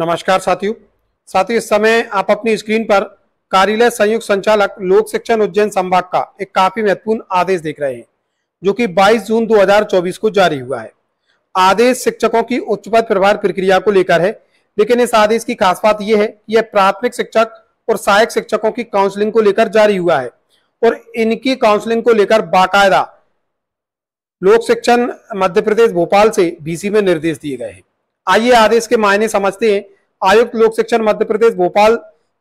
नमस्कार साथियों साथियों इस समय आप अपनी स्क्रीन पर कार्यालय संयुक्त संचालक लोक शिक्षण उज्जैन संभाग का एक काफी महत्वपूर्ण आदेश देख रहे हैं जो कि 22 जून 2024 को जारी हुआ है आदेश शिक्षकों की उच्च पद प्रभार प्रक्रिया को लेकर है लेकिन इस आदेश की खास बात यह है कि यह प्राथमिक शिक्षक और सहायक शिक्षकों की काउंसलिंग को लेकर जारी हुआ है और इनकी काउंसलिंग को लेकर बाकायदा लोक शिक्षण मध्य प्रदेश भोपाल से बीसी में निर्देश दिए गए हैं आइए आदेश के मायने समझते हैं आयुक्त लोक शिक्षण मध्य प्रदेश भोपाल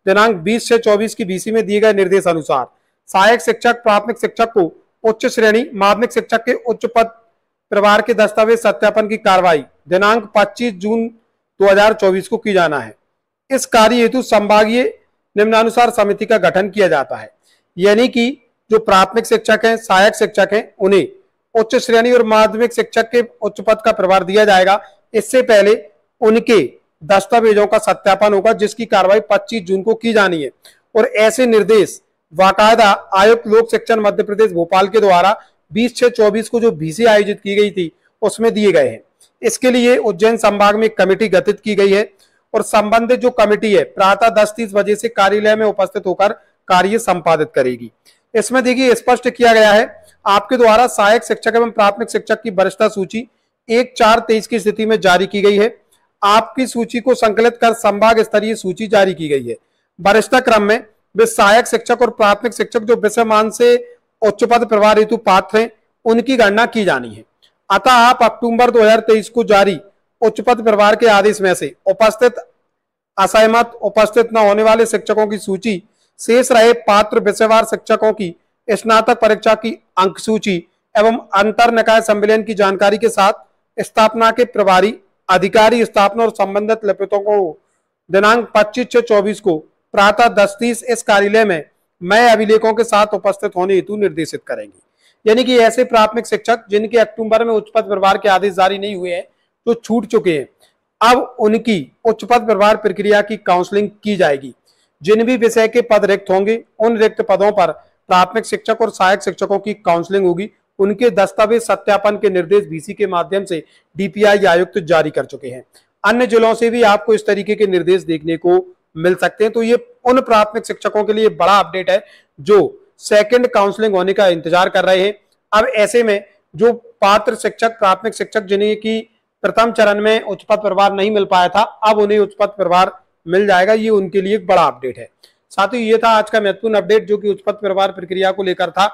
दिनांक 20 से 24 की बीसी में दिए गए निर्देश अनुसार सहायक शिक्षक प्राथमिक शिक्षक को उच्च श्रेणी माध्यमिक शिक्षक के उच्च पद परिवार के दस्तावेज सत्यापन की कार्रवाई दिनांक 25 जून 2024 को की जाना है इस कार्य हेतु संभागीय निम्नानुसार समिति का गठन किया जाता है यानी कि जो प्राथमिक शिक्षक हैं सहायक शिक्षक हैं उन्हें उच्च श्रेणी और माध्यमिक शिक्षक के उच्च पद का प्रभार दिया जाएगा इससे पहले उनके दस्तावेजों का सत्यापन होगा जिसकी कार्रवाई पच्चीस जून को की जानी है और ऐसे निर्देश बाकायदा आयुक्त लोक शिक्षण मध्य प्रदेश भोपाल के द्वारा बीस छह चौबीस को जो भीसी आयोजित की गई थी उसमें दिए गए हैं इसके लिए उज्जैन संभाग में कमेटी गठित की गई है और संबंधित जो कमेटी है प्रातः दस तीस बजे से कार्यालय में उपस्थित होकर कार्य संपादित करेगी इसमें देखिए स्पष्ट किया गया है आपके द्वारा सहायक शिक्षक एवं प्राथमिक शिक्षक की वरिष्ठता सूची एक चार तेईस की स्थिति में जारी की गई है आपकी सूची को संकलित कर संभाग स्तरीय सूची जारी की गई है वरिष्ठा क्रम में वे सहायक शिक्षक और प्राथमिक शिक्षक जो विषय मान से उच्च पद प्रवाह हेतु पात्र हैं उनकी गणना की जानी है अतः आप अक्टूबर 2023 को जारी उच्च पद प्रभार के आदेश में से उपस्थित असहमत उपस्थित न होने वाले शिक्षकों की सूची शेष रहे पात्र विषयवार शिक्षकों की स्नातक परीक्षा की अंक सूची एवं अंतर निकाय सम्मेलन की जानकारी के साथ स्थापना के प्रभारी अधिकारी स्थापना और संबंधित लिपितों को दिनांक 25 छह 24 को प्रातः दस तीस इस कार्यालय में मैं अभिलेखों के साथ उपस्थित होने हेतु निर्देशित करेंगे यानी कि ऐसे प्राथमिक शिक्षक जिनके अक्टूबर में उच्च पद व्यवहार के आदेश जारी नहीं हुए हैं जो छूट चुके हैं अब उनकी उच्च पद व्यवहार प्रक्रिया की काउंसलिंग की जाएगी जिन भी विषय के पद रिक्त होंगे उन रिक्त पदों पर प्राथमिक शिक्षक और सहायक शिक्षकों की काउंसलिंग होगी उनके दस्तावेज सत्यापन के निर्देश बीसी के माध्यम से डीपीआई आयुक्त जारी कर चुके हैं अन्य जिलों से भी आपको इस तरीके के निर्देश देखने को मिल सकते हैं तो ये उन प्राथमिक शिक्षकों के लिए बड़ा अपडेट है जो सेकंड काउंसलिंग होने का इंतजार कर रहे हैं अब ऐसे में जो पात्र शिक्षक प्राथमिक शिक्षक जिन्हें की प्रथम चरण में उच्च पद प्रभार नहीं मिल पाया था अब उन्हें उच्च पद प्रभार मिल जाएगा ये उनके लिए एक बड़ा अपडेट है साथ ही ये था आज का महत्वपूर्ण अपडेट जो कि उच्च पद प्रभार प्रक्रिया को लेकर था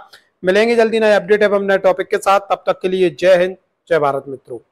मिलेंगे जल्दी नए अपडेट एवं नए टॉपिक के साथ तब तक के लिए जय हिंद जय भारत मित्रों